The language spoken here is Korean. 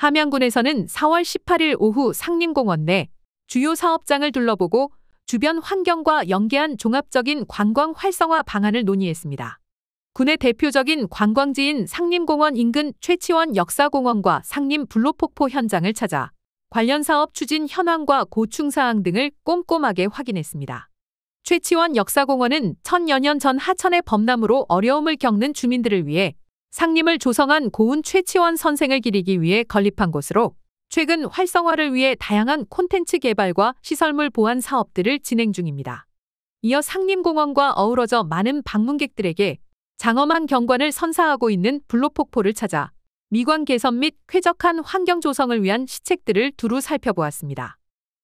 함양군에서는 4월 18일 오후 상림공원 내 주요 사업장을 둘러보고 주변 환경과 연계한 종합적인 관광 활성화 방안을 논의했습니다. 군의 대표적인 관광지인 상림공원 인근 최치원 역사공원과 상림 블로폭포 현장을 찾아 관련 사업 추진 현황과 고충 사항 등을 꼼꼼하게 확인했습니다. 최치원 역사공원은 천여 년전 하천의 범람으로 어려움을 겪는 주민들을 위해 상림을 조성한 고운 최치원 선생을 기리기 위해 건립한 곳으로 최근 활성화를 위해 다양한 콘텐츠 개발과 시설물 보안 사업들을 진행 중입니다. 이어 상림공원과 어우러져 많은 방문객들에게 장엄한 경관을 선사하고 있는 블로폭포를 찾아 미관 개선 및 쾌적한 환경 조성을 위한 시책들을 두루 살펴보았습니다.